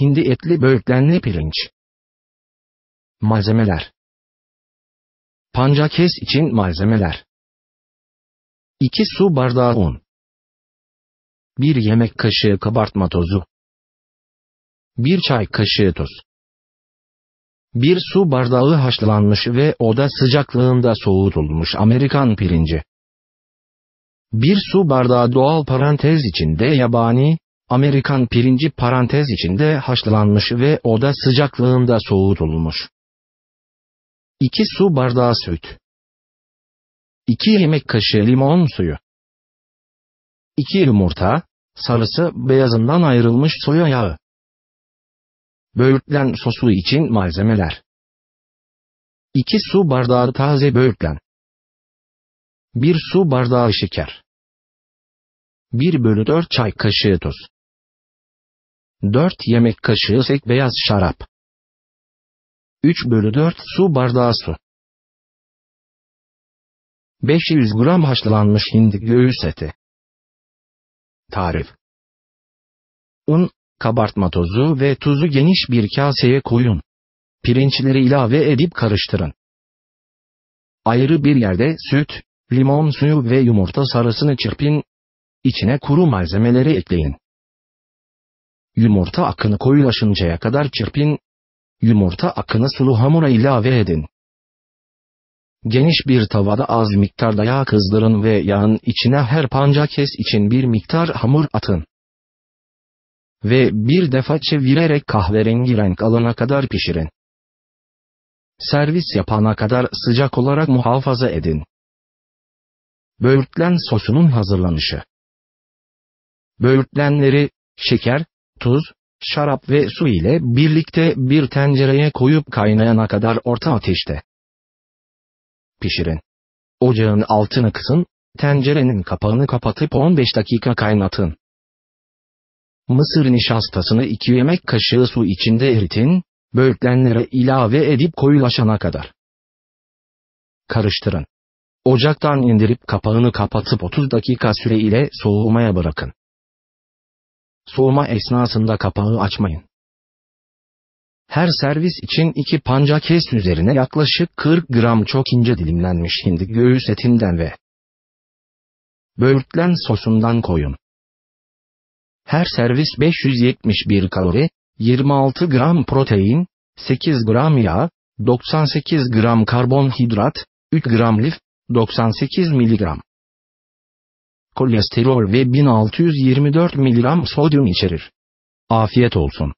hindi etli böğürtlenli pirinç. Malzemeler Pancakes için malzemeler 2 su bardağı un 1 yemek kaşığı kabartma tozu 1 çay kaşığı tuz 1 su bardağı haşlanmış ve oda sıcaklığında soğutulmuş Amerikan pirinci 1 su bardağı doğal parantez içinde yabani, Amerikan pirinci parantez içinde haşlanmış ve oda sıcaklığında soğutulmuş. 2 su bardağı süt. 2 yemek kaşığı limon suyu. 2 yumurta, sarısı beyazından ayrılmış soya yağı. Böğürtlen sosu için malzemeler. 2 su bardağı taze böğürtlen. 1 su bardağı şeker. 1 bölü 4 çay kaşığı tuz. 4 yemek kaşığı sek beyaz şarap. 3 bölü 4 su bardağı su. 500 gram haşlanmış hindi göğüs eti. Tarif Un, kabartma tozu ve tuzu geniş bir kaseye koyun. Pirinçleri ilave edip karıştırın. Ayrı bir yerde süt, limon suyu ve yumurta sarısını çırpın. İçine kuru malzemeleri ekleyin. Yumurta akını koyulaşıncaya kadar çırpın. Yumurta akını sulu hamura ilave edin. Geniş bir tavada az miktarda yağ kızdırın ve yağın içine her panca kes için bir miktar hamur atın. Ve bir defa çevirerek kahverengi renk alana kadar pişirin. Servis yapana kadar sıcak olarak muhafaza edin. Böğürtlen sosunun hazırlanışı. Böğürtlenleri, şeker, tuz, şarap ve su ile birlikte bir tencereye koyup kaynayana kadar orta ateşte pişirin. Ocağın altını kısın, tencerenin kapağını kapatıp 15 dakika kaynatın. Mısır nişastasını 2 yemek kaşığı su içinde eritin, böğürtlenlere ilave edip koyulaşana kadar. Karıştırın. Ocaktan indirip kapağını kapatıp 30 dakika süreyle soğumaya bırakın. Soğuma esnasında kapağı açmayın. Her servis için iki panca kes üzerine yaklaşık 40 gram çok ince dilimlenmiş hindi göğüs etinden ve böğürtlen sosundan koyun. Her servis 571 kalori, 26 gram protein, 8 gram yağ, 98 gram karbonhidrat, 3 gram lif, 98 miligram kolesterol ve 1624 mg sodyum içerir. Afiyet olsun.